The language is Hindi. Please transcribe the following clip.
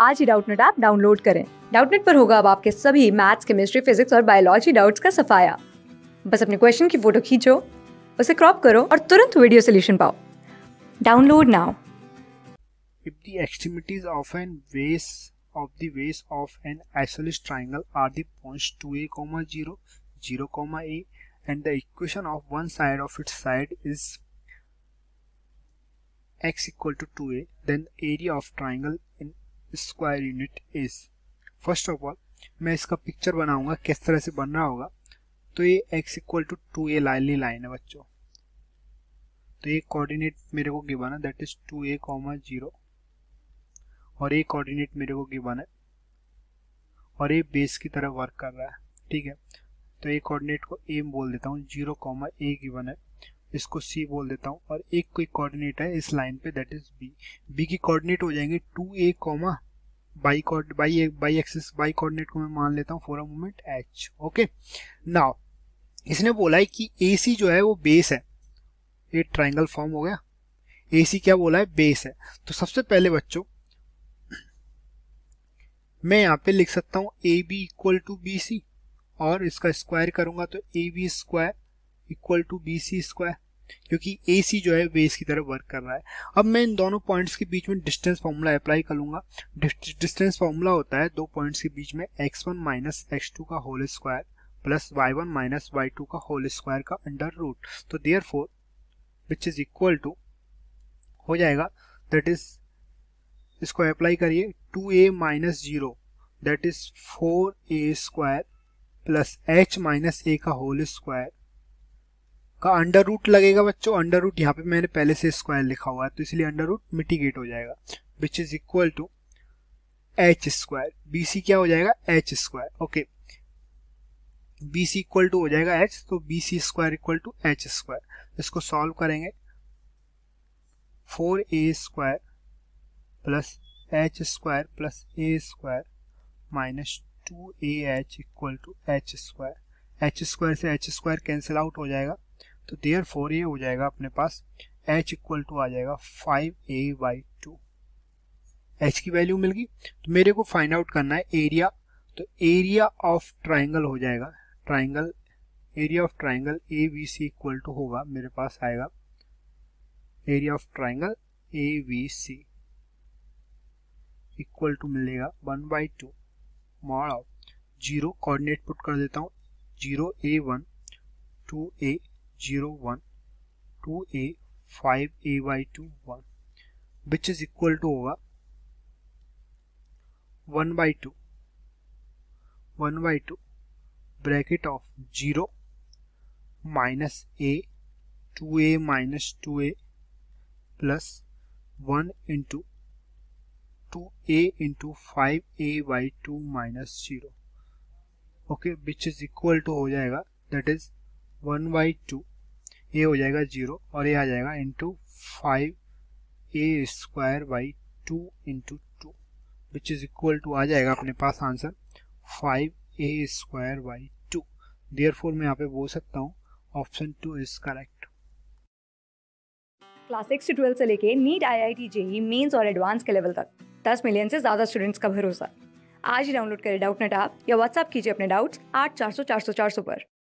आज ही डाउटनेट ऐप डाउनलोड करें डाउटनेट पर होगा अब आपके सभी मैथ्स केमिस्ट्री फिजिक्स और बायोलॉजी डाउट्स का सफाया बस अपने क्वेश्चन की फोटो खींचो उसे क्रॉप करो और तुरंत वीडियो सोल्यूशन पाओ download now If the extremities of an base of the base of an isosceles triangle are the points 2a, 0, 0, a and the equation of one side of its side is x equal to 2a, then the area of triangle in square unit is first of all मैं इसका पिक्चर बनाऊंगा किस तरह से बन रहा होगा तो ये X equal to two A लाइनली लाइन है बच्चों तो ये कोऑर्डिनेट मेरे को गिवन है that is two A comma zero और ये कोऑर्डिनेट मेरे को गिवन है और ये बेस की तरह वर्क कर रहा है ठीक है तो ये कोऑर्डिनेट को एम बोल देता हूँ जीरो कॉमा ए गिवन है इसको सी बोल देता हूँ और एक कोई कोऑर्डिनेट है इस लाइन पे दैट इज बी बी की कोऑर्डिनेट हो जाएंगे two A comma by by by axis by coordinate को मैं मान लेता हूँ for a moment h okay now इसने बोला है कि ए सी जो है वो बेस है ये ट्राइंगल फॉर्म हो गया ए सी क्या बोला है बेस है तो सबसे पहले बच्चों मैं यहाँ पे लिख सकता हूँ A B equal to B C और इसका स्क्वायर करूंगा तो A B square equal to B C square क्योंकि ए सी जो है बेस की तरफ वर्क कर रहा है अब मैं इन दोनों पॉइंट्स के बीच में डिस्टेंस फार्मूला अप्लाई करूंगा डिस्टेंस फार्मूला होता है दो पॉइंट्स के बीच में x one minus x two का whole square plus y one minus y two का होल स्क्वायर का अंडर रूट तो therefore which is equal to हो जाएगा दैट इज इसको अप्लाई करिए two a minus zero that is four a square plus h minus a का होल स्क्वायर का अंडर रूट लगेगा बच्चों अंडर रूट यहाँ पे मैंने पहले से स्क्वायर लिखा हुआ है तो इसलिए अंडर रूट मिटिगेट हो जाएगा which is equal to h square B C क्या हो जाएगा h square okay B C equal to हो जाएगा एच तो B C square equal to h square इसको सॉल्व करेंगे four a square plus h square plus a square minus two a h equal to h square h square से एच स्क्वायर कैंसिल आउट हो जाएगा तो देयर फोर ये हो जाएगा अपने पास एच इक्वल टू आ जाएगा five a by two h की वैल्यू मिल गई तो मेरे को फाइंड आउट करना है एरिया तो एरिया ऑफ ट्राइंगल हो जाएगा triangle area of triangle A B C equal to होगा मेरे पास आएगा area of triangle A B C equal to मिलेगा one by two mod of zero coordinate put कर देता हूँ zero a one two a 0 1 2a 5a by 2 1 which is equal to over 1 by 2 1 by 2 bracket of 0 minus a 2a minus 2a plus 1 into 2a into 5a by 2 minus 0 okay which is equal to हो जाएगा that is 1 by 2 ए हो जाएगा जीरो और ये आ जाएगा into five a square by two into two which is equal to आ जाएगा अपने पास answer five a square by two therefore मैं यहाँ पे बोल सकता हूँ option two is correct class six से ट्वेल्थ से लेके NEET I I T JEE mains और एडवांस के लेवल तक दस मिलियन से ज़्यादा स्टूडेंट्स का भरोसा आज ही डाउनलोड करें डाउट नेट आप या व्हाट्सअप कीजिए अपने डाउट्स आठ चार सौ चार सौ चार सौ पर